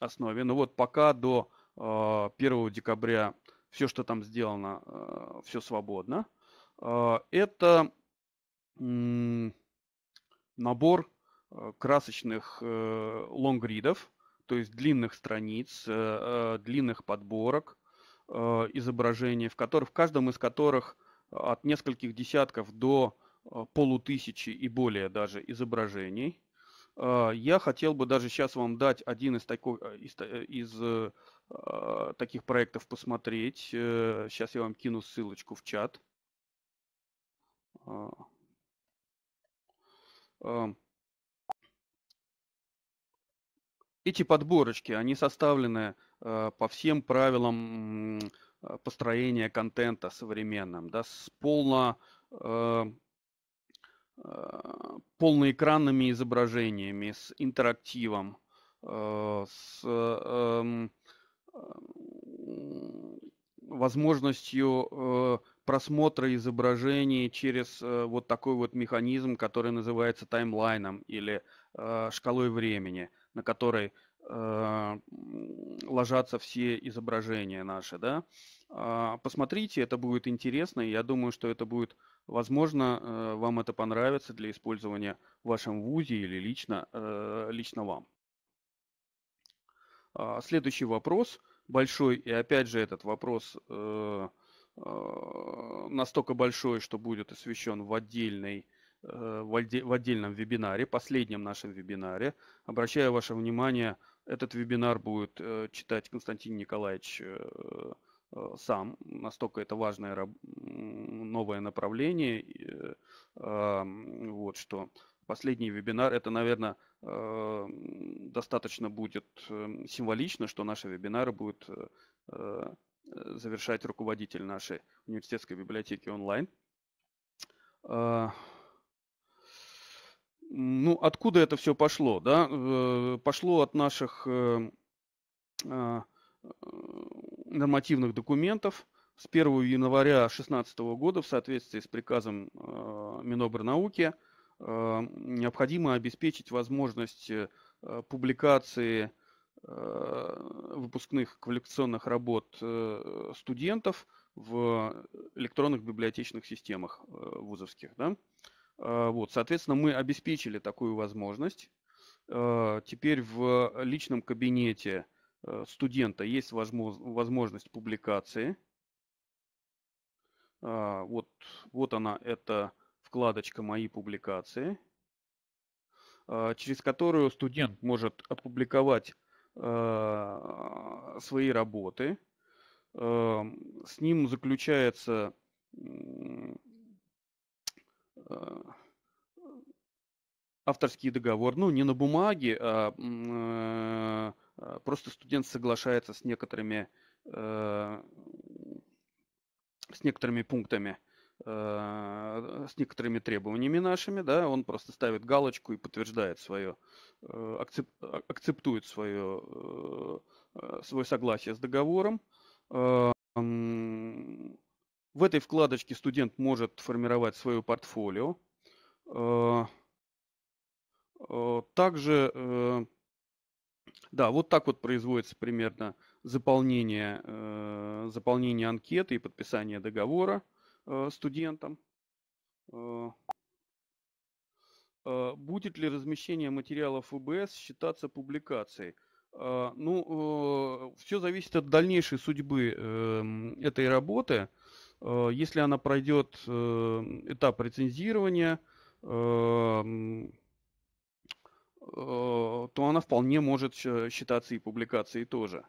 A: основе. Но ну вот пока до 1 э, декабря все, что там сделано, э, все свободно. Это набор красочных лонгридов, то есть длинных страниц, длинных подборок изображений, в, которых, в каждом из которых от нескольких десятков до полутысячи и более даже изображений – а, я хотел бы даже сейчас вам дать один из, такой, э, из, э, из э, а, таких проектов посмотреть. Сейчас я вам кину ссылочку в чат. А. Эти подборочки, они составлены по всем правилам построения контента современным, да, с полно Э, полноэкранными изображениями, с интерактивом, э, с эм, э, возможностью просмотра изображений через вот такой вот механизм, который называется таймлайном или шкалой времени, на которой ложатся все изображения наши, да. А, посмотрите, это будет интересно, и я думаю, что это будет Возможно, э, вам это понравится для использования в вашем ВУЗе или лично, э, лично вам. А, следующий вопрос, большой, и опять же этот вопрос э, настолько большой, что будет освещен в, отдельной, в, отдельном вебинаре, последнем нашем вебинаре. Обращаю ваше внимание, этот вебинар будет читать Константин Николаевич Э, сам, настолько это важное новое направление, э, а, вот что последний вебинар, это, наверное, э, достаточно будет эм, символично, что наши вебинары будут завершать руководитель нашей университетской библиотеки онлайн. А, ну, откуда это все пошло? Да? Пошло от наших эм, а, нормативных документов с 1 января 2016 года в соответствии с приказом э, Минобрнауки э, необходимо обеспечить возможность э, публикации выпускных коллекционных работ студентов в электронных библиотечных системах вузовских. Да? Вот, соответственно, мы обеспечили такую возможность. Теперь в личном кабинете – Э, студента есть возможность публикации. А, вот, вот она, это вкладочка «Мои публикации», а, через которую студент может опубликовать а, свои работы. Эм, с ним заключается авторский договор, ну не на бумаге, а э, а, просто студент соглашается с некоторыми, э, с некоторыми пунктами, э, с некоторыми требованиями нашими, да, он просто ставит галочку и подтверждает свое, э, акцептует свое, свое согласие с договором. Эм, в этой вкладочке студент может формировать свое портфолио. Также да, вот так вот производится примерно заполнение, э, заполнение анкеты и подписание договора э, студентам. Э, э, будет ли размещение материалов ВБС считаться публикацией? Э, ну, э, все зависит от дальнейшей судьбы э, этой работы. Э, если она пройдет э, этап рецензирования, э, Э, то она вполне может считаться и публикацией тоже.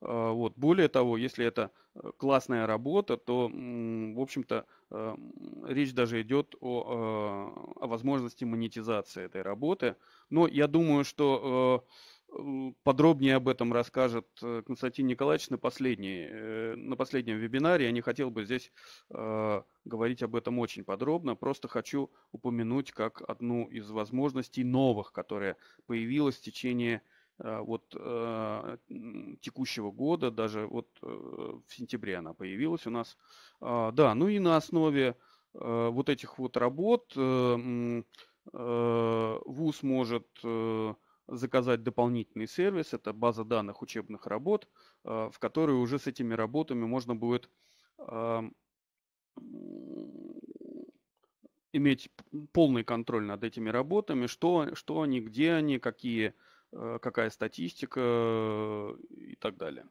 A: А, вот. Более того, если это э, классная работа, то, в общем-то, э, речь даже идет о, о возможности монетизации этой работы. Но я думаю, что Подробнее об этом расскажет э, Константин Николаевич на, последней, э, на последнем вебинаре. Я не хотел бы здесь а, говорить об этом очень подробно. Просто хочу упомянуть как одну из возможностей новых, которая появилась в течение э, вот, текущего года. Даже вот в сентябре она появилась у нас. А, да, ну и на основе вот этих вот работ ВУЗ может заказать дополнительный сервис, это база данных учебных работ, э, в которой уже с этими работами можно будет э, иметь полный контроль над этими работами, что, что они, где они, какие, э, какая статистика и так далее.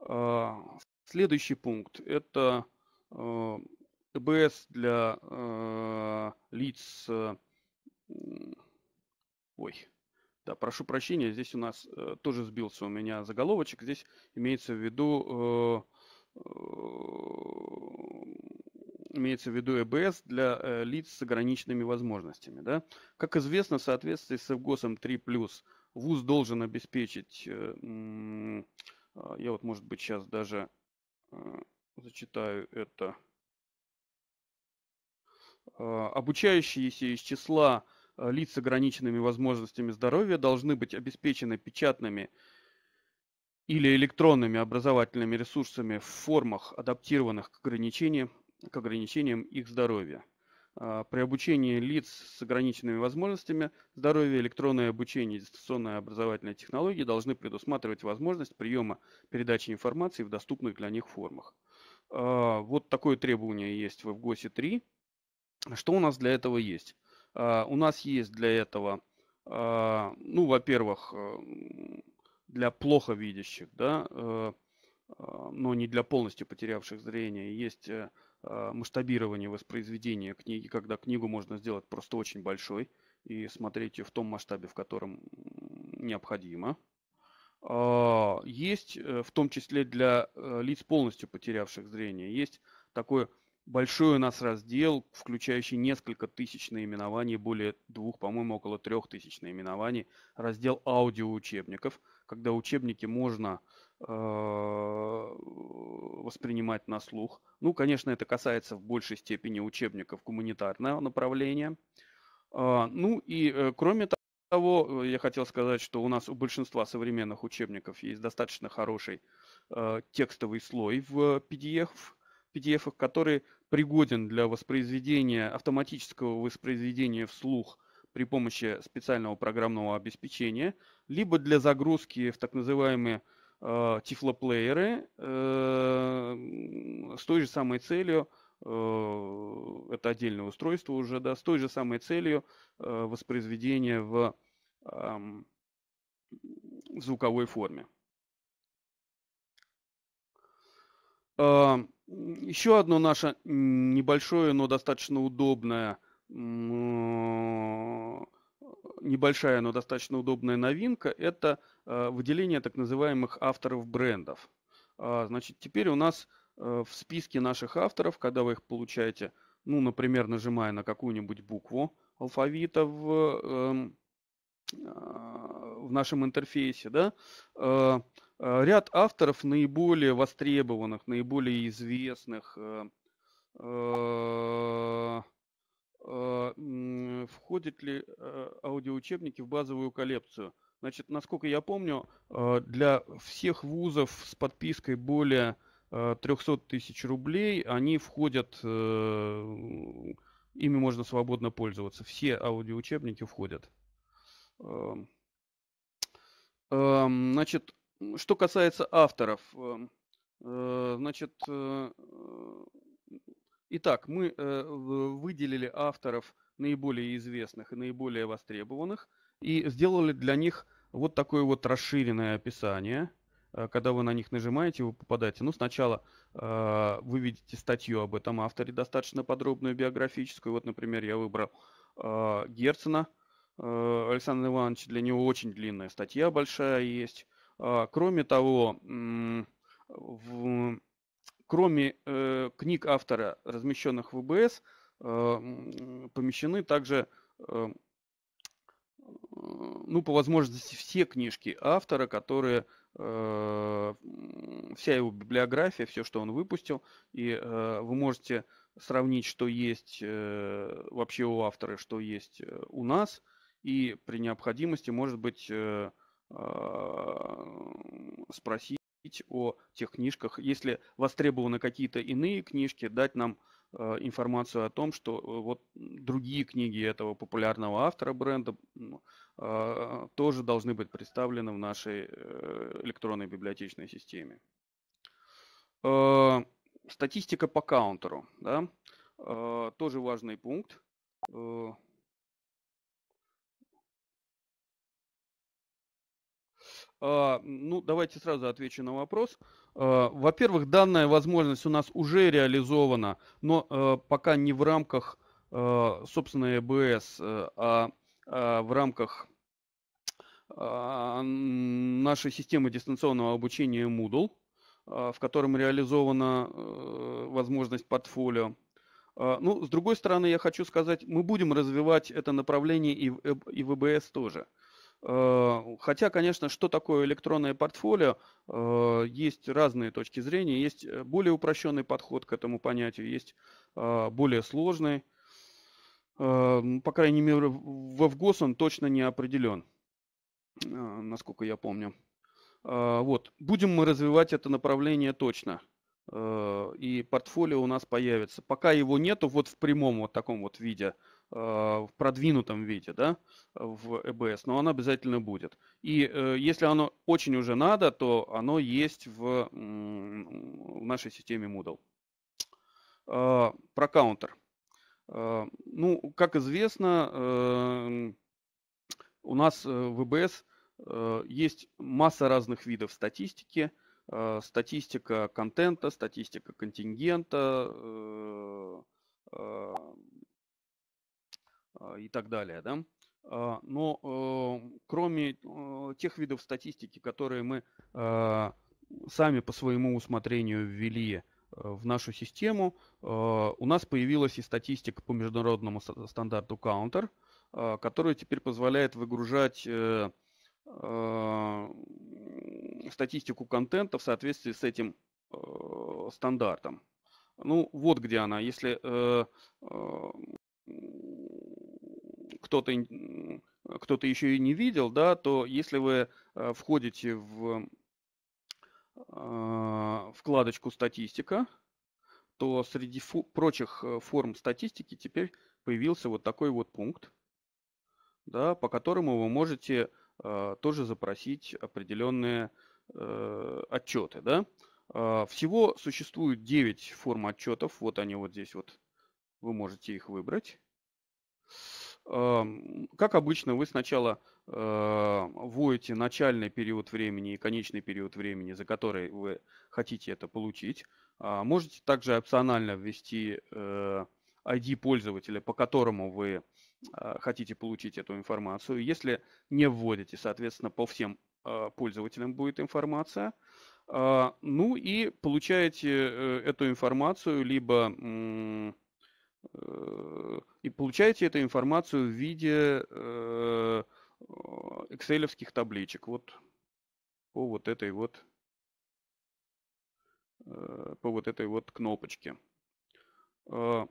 A: А, следующий пункт – это ТБС для лиц Ой, да, прошу прощения, здесь у нас э, тоже сбился у меня заголовочек. Здесь имеется в виду э, э, имеется в виду ЭБС для э, лиц с ограниченными возможностями. Да? Как известно, в соответствии с ФГОСом 3+, ВУЗ должен обеспечить, э, а, я вот, может быть, сейчас даже э, зачитаю это, э, обучающиеся из числа Э, лиц с ограниченными возможностями здоровья должны быть обеспечены печатными или электронными образовательными ресурсами в формах, адаптированных к ограничениям, к ограничениям их здоровья. А, при обучении лиц с ограниченными возможностями здоровья электронное обучение и дистанционная образовательная технологии должны предусматривать возможность приема передачи информации в доступных для них формах. А, вот такое требование есть в ГОСе 3. Что у нас для этого есть? А, у нас есть для этого, а, ну, во-первых, для плохо видящих, да, э, а, но не для полностью потерявших зрение, есть э, масштабирование воспроизведения книги, когда книгу можно сделать просто очень большой и смотреть ее в том масштабе, в котором необходимо. Есть, э, в том числе для лиц, полностью потерявших зрение, есть такое большой у нас раздел, включающий несколько тысяч наименований, более двух, по-моему, около трех тысяч наименований, раздел аудиоучебников, когда учебники можно э, воспринимать на слух. Ну, конечно, это касается в большей степени учебников гуманитарного направления. Э, ну и э, кроме того, я хотел сказать, что у нас у большинства современных учебников есть достаточно хороший текстовый слой в PDF, PDF, который пригоден для воспроизведения, автоматического воспроизведения вслух при помощи специального программного обеспечения, либо для загрузки в так называемые э, тифлоплееры э, с той же самой целью, э, это отдельное устройство уже, да, с той же самой целью э, воспроизведения в, э, в звуковой форме. Э, еще одно наше небольшое, но достаточно удобное, э, небольшая, но достаточно удобная новинка – это э, выделение так называемых авторов брендов. А, значит, теперь у нас э, в списке наших авторов, когда вы их получаете, ну, например, нажимая на какую-нибудь букву алфавита в, эм, а, в нашем интерфейсе, да, Э, ряд авторов наиболее востребованных, наиболее известных э, э, входят ли аудиоучебники в базовую коллекцию. Значит, насколько я помню, для всех вузов с подпиской более 300 тысяч рублей, они входят, ими можно свободно пользоваться. Все аудиоучебники входят. Эм, эм, значит, что касается авторов, эм, э, значит, э, э, итак, мы выделили авторов наиболее известных и наиболее востребованных и сделали для них вот такое вот расширенное описание. Когда вы на них нажимаете, вы попадаете. Ну, сначала э, вы видите статью об этом авторе, достаточно подробную биографическую. Вот, например, я выбрал э, Герцена э, Александра Ивановича. Для него очень длинная статья большая есть. А, кроме того, в, кроме э, книг автора, размещенных в ВБС, э, помещены также, э, ну, по возможности, все книжки автора, которые э, вся его библиография, все, что он выпустил, и э, вы можете сравнить, что есть э, вообще у автора, что есть у нас, и при необходимости, может быть, Э, спросить о тех книжках. Если востребованы какие-то иные книжки, дать нам э, информацию о том, что э, вот другие книги этого популярного автора бренда тоже должны быть представлены в нашей электронной библиотечной системе. Статистика по каунтеру, да, тоже важный пункт. А, ну, давайте сразу отвечу на вопрос. А, во-первых, данная возможность у нас уже реализована, но а, пока не в рамках, собственно, ЭБС, а в рамках нашей системы дистанционного обучения Moodle, в котором реализована э, возможность портфолио. Ну, с другой стороны, я хочу сказать, мы будем развивать это направление и в э, ЭБС тоже – Э, хотя, конечно, что такое электронное портфолио, э, есть разные точки зрения, есть э, более упрощенный подход к этому понятию, есть более сложный. По крайней мере, в ВГОС он точно не определен, насколько я помню. Вот. Будем мы развивать это направление точно. И портфолио у нас появится. Пока его нету вот в прямом вот таком вот виде – а, в продвинутом виде, да, в ЭБС, но она обязательно будет. И э, если оно очень уже надо, то оно есть в, в нашей системе Moodle. Э, про каунтер. Э, ну, как известно, э, у нас э, в ЭБС э, есть масса разных видов статистики. Э, статистика контента, статистика контингента, э, а, и так далее. Да? А, но э, кроме э, тех видов статистики, которые мы э, сами по своему усмотрению ввели в нашу систему, у нас появилась и статистика по международному стандарту Counter, которая теперь позволяет выгружать статистику контента в соответствии с этим стандартом. Ну, вот где она. Если кто-то кто-то еще и не видел, да, то если вы э, входите в а, вкладочку «Статистика», то среди фу- прочих э, форм статистики теперь появился вот такой вот пункт, да, по которому вы можете э, тоже запросить определенные э, отчеты. Да. А, всего существует 9 форм отчетов, вот они вот здесь вот, вы можете их выбрать. Эм, как обычно, вы сначала вводите э, начальный период времени и конечный период времени, за который вы хотите это получить. А, можете также опционально ввести э, ID пользователя, по которому вы э, хотите получить эту информацию. Если не вводите, соответственно, по всем пользователям будет информация. А, ну и получаете эту информацию либо и получаете эту информацию в виде э, экселевских табличек. Вот по вот этой вот э, по вот этой вот кнопочке. А,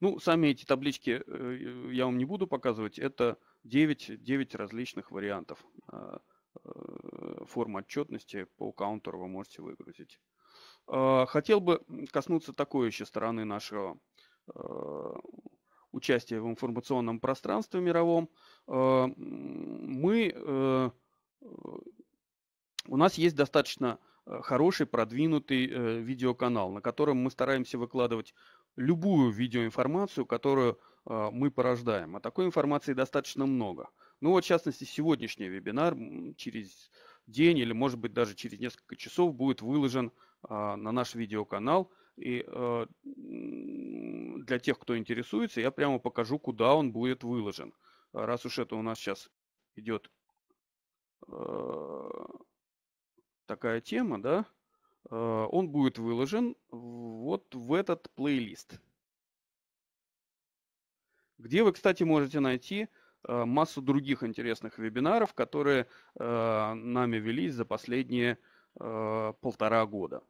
A: ну, сами эти таблички э, я вам не буду показывать. Это 9, 9 различных вариантов а, э, форм отчетности по каунтеру вы можете выгрузить. А, хотел бы коснуться такой еще стороны нашего Э, участие в информационном пространстве мировом, э, мы, э, у нас есть достаточно хороший продвинутый видеоканал, на котором мы стараемся выкладывать любую видеоинформацию, которую мы порождаем. А такой информации достаточно много. Ну вот, в частности, сегодняшний вебинар через день или, может быть, даже через несколько часов будет выложен а, на наш видеоканал – и э, для тех, кто интересуется, я прямо покажу, куда он будет выложен. Э, раз уж это у нас сейчас идет э, такая тема, да, э, он будет выложен вот в этот плейлист. Где вы, кстати, можете найти э, массу других интересных вебинаров, которые э, нами велись за последние э, полтора года.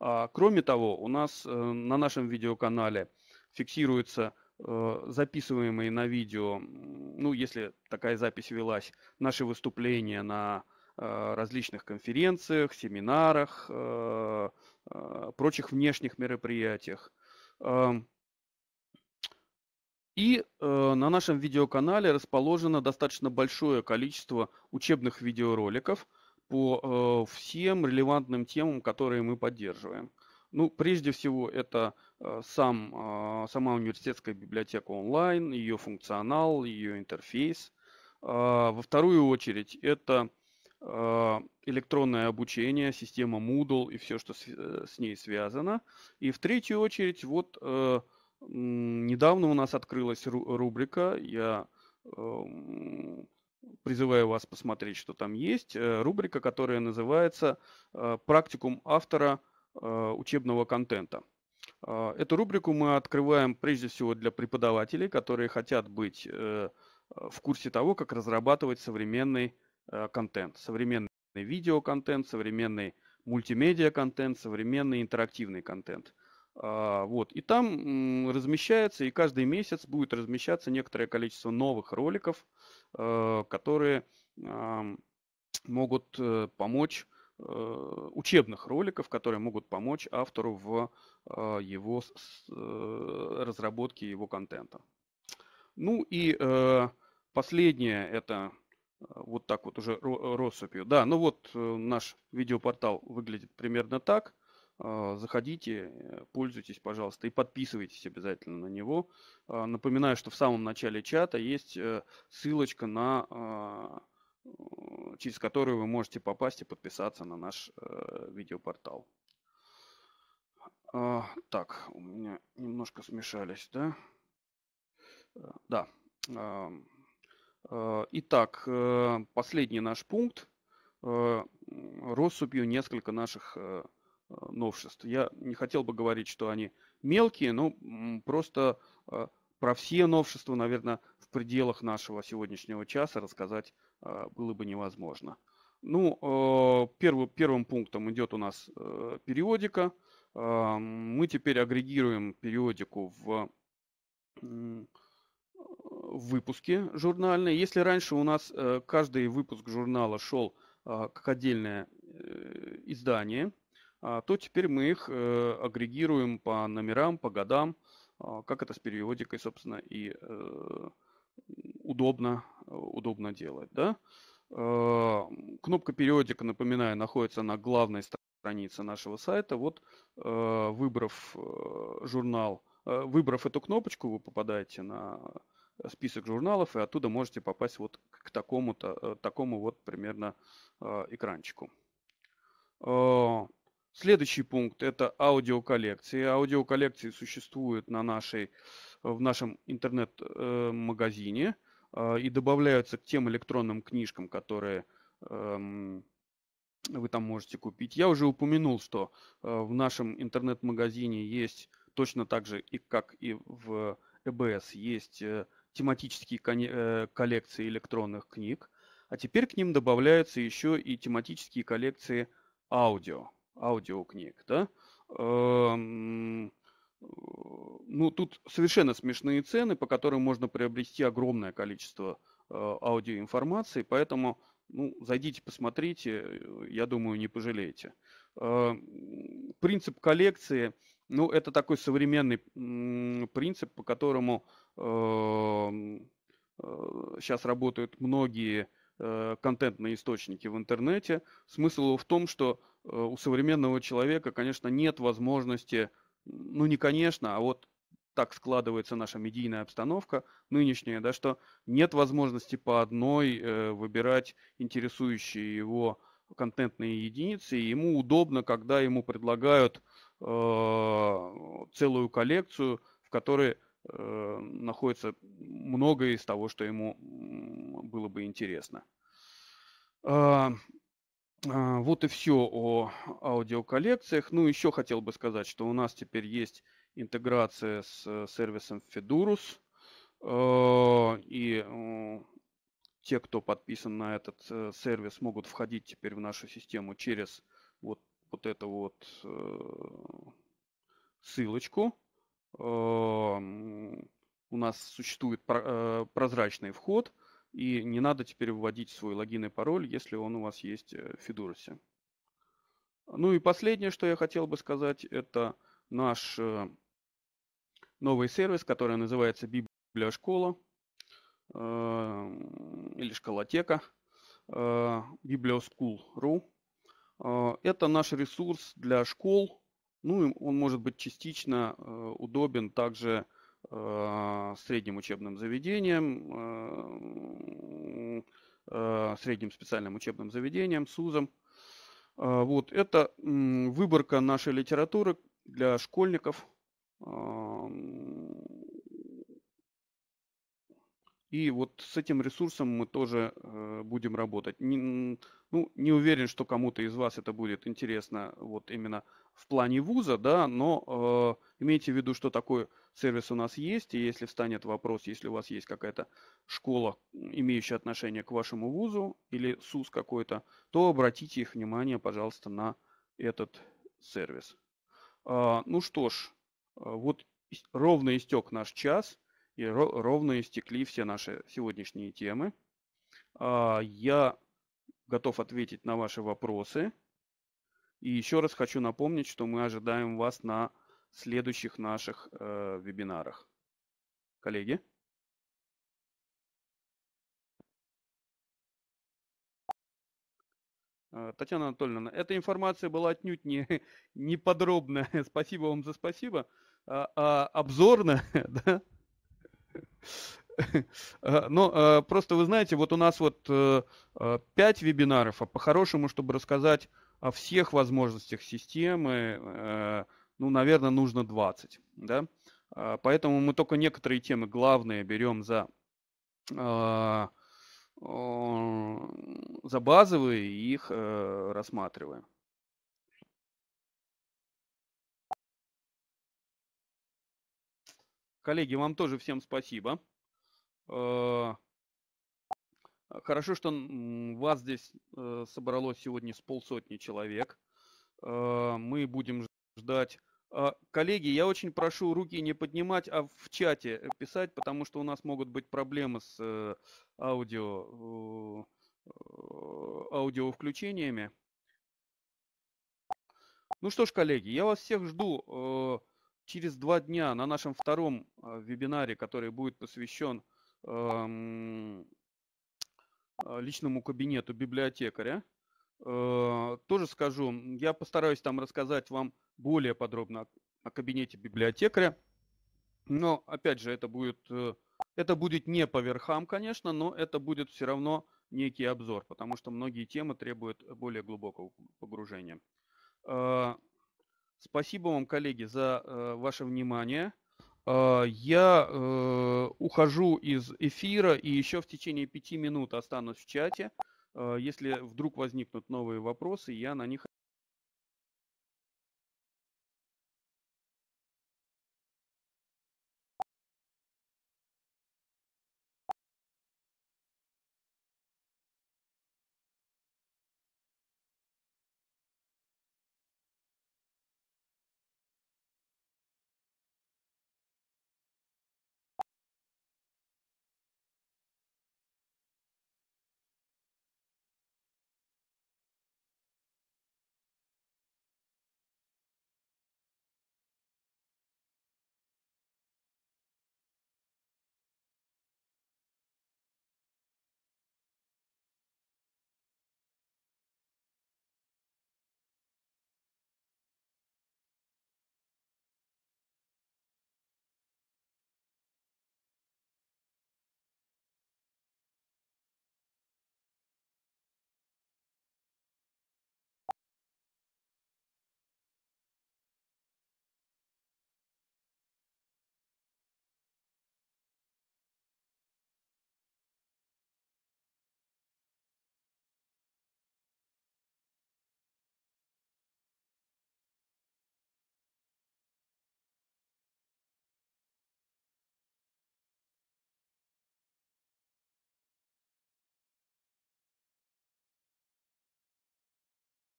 A: А, кроме того, у нас э, на нашем видеоканале фиксируются э, записываемые на видео, ну, если такая запись велась, наши выступления на э, различных конференциях, семинарах, прочих внешних мероприятиях. И на нашем видеоканале расположено достаточно большое количество учебных видеороликов – по э, всем релевантным темам, которые мы поддерживаем. Ну, прежде всего, это э, сам, э, сама университетская библиотека онлайн, ее функционал, ее интерфейс. А, во вторую очередь, это электронное обучение, система Moodle и все, что с ней связано. И в третью очередь, вот недавно у нас открылась рубрика, я эм, призываю вас посмотреть, что там есть, э, рубрика, которая называется э, «Практикум автора э, учебного контента». Эту рубрику мы открываем прежде всего для преподавателей, которые хотят быть в курсе того, как разрабатывать современный контент, современный видеоконтент, современный мультимедиа-контент, современный интерактивный контент. А, вот. И там размещается, и каждый месяц будет размещаться некоторое количество новых роликов – Э, которые могут э, помочь э, учебных роликов, которые могут помочь автору в его разработке его контента. Ну и последнее это вот так вот уже россыпью. Да, ну вот наш видеопортал выглядит примерно так. А, заходите, э, пользуйтесь, пожалуйста, и подписывайтесь обязательно на него. А, напоминаю, что в самом начале чата есть э, ссылочка на а, э, через которую вы можете попасть и подписаться на наш видеопортал. Так, у меня немножко смешались, да? Да. Итак, последний наш пункт. Россыпью несколько наших Э, новшеств. Я не хотел бы говорить, что они мелкие, но просто э, про все новшества, наверное, в пределах нашего сегодняшнего часа рассказать э, было бы невозможно. Ну, первым, первым пунктом идет у нас периодика. Мы теперь агрегируем периодику в выпуске журнальные. Если раньше у нас каждый выпуск журнала шел как отдельное издание, а, то теперь мы их э, агрегируем по номерам, по годам, а, как это с периодикой, собственно, и э, удобно, э, удобно делать. Да? А, кнопка периодика, напоминаю, находится на главной странице нашего сайта. Вот выбрав журнал, выбрав эту кнопочку, вы попадаете на список журналов, и оттуда можете попасть вот к такому-то, такому вот примерно экранчику. Следующий пункт – это аудиоколлекции. Аудиоколлекции существуют на нашей, в нашем интернет-магазине э, а, и добавляются к тем электронным книжкам, которые эм, вы там можете купить. Я уже упомянул, что э, в нашем интернет-магазине есть точно так же, и как и в ЭБС, есть э, тематические коллекции электронных книг. А теперь к ним добавляются еще и тематические коллекции аудио аудиокниг, да? Эм, э, ну, тут совершенно смешные цены, по которым можно приобрести огромное количество э, аудиоинформации, поэтому ну, зайдите, посмотрите, э, я думаю, не пожалеете. Эм, принцип коллекции, ну, это такой современный принцип, по которому сейчас эм, работают многие контентные источники в интернете. Смысл его в том, что Э, у современного человека, конечно, нет возможности, ну не конечно, а вот так складывается наша медийная обстановка нынешняя, да, что нет возможности по одной э, выбирать интересующие его контентные единицы, и ему удобно, когда ему предлагают э, целую коллекцию, в которой э, находится многое из того, что ему было бы интересно. А, а, вот и все о аудиоколлекциях. Ну, еще хотел бы сказать, что у нас теперь есть интеграция с э, сервисом Fedorus. А, и те, кто подписан на этот э, сервис, могут входить теперь в нашу систему через вот, вот эту вот э, ссылочку. А, у нас существует прозрачный вход – и не надо теперь вводить свой логин и пароль, если он у вас есть э, в Федуросе. Ну и последнее, что я хотел бы сказать, это наш э, новый сервис, который называется Библиошкола эм, или Школотека biblioskool.ru. Э, это наш ресурс для школ. Ну, он может быть частично удобен также Э, средним учебным заведением, э, э, средним специальным учебным заведением, СУЗом. Вот это выборка нашей литературы для школьников и вот с этим ресурсом мы тоже будем работать. Не, ну, не уверен, что кому-то из вас это будет интересно вот именно в плане вуза, да, но э, имейте в виду, что такой сервис у нас есть, и если встанет вопрос, если у вас есть какая-то школа, имеющая отношение к вашему вузу или СУС какой-то, то обратите их внимание, пожалуйста, на этот сервис. А, ну что ж, а, вот ровно истек наш час, и ровно истекли все наши сегодняшние темы. А, я готов ответить на ваши вопросы. И еще раз хочу напомнить, что мы ожидаем вас на следующих наших э, вебинарах. Коллеги? Э, Татьяна Анатольевна, эта информация была отнюдь не, не подробная. Спасибо вам за спасибо. А, а обзорно, да? Э, Но ну, э, просто вы знаете, вот у нас вот 5 вебинаров, а по-хорошему, чтобы рассказать о всех возможностях системы, ну, наверное, нужно 20, да. А, поэтому мы только некоторые темы главные берем за, а, за базовые и их э, рассматриваем. Коллеги, вам тоже всем спасибо. А, хорошо, что вас здесь э, собралось сегодня с полсотни человек. Мы будем ждать а, коллеги, я очень прошу руки не поднимать, а в чате э, писать, потому что у нас могут быть проблемы с э, аудио, э, аудио включениями. Ну что ж, коллеги, я вас всех жду через два дня на нашем втором вебинаре, который будет посвящен эм, личному кабинету библиотекаря. Э, тоже скажу, я постараюсь там рассказать вам более подробно о кабинете библиотекаря. Но, опять же, это будет, э, это будет не по верхам, конечно, но это будет все равно некий обзор, потому что многие темы требуют более глубокого погружения. Э, спасибо вам, коллеги, за ваше внимание. Я ухожу из эфира и еще в течение пяти минут останусь в чате. Э, если вдруг возникнут новые вопросы, я на них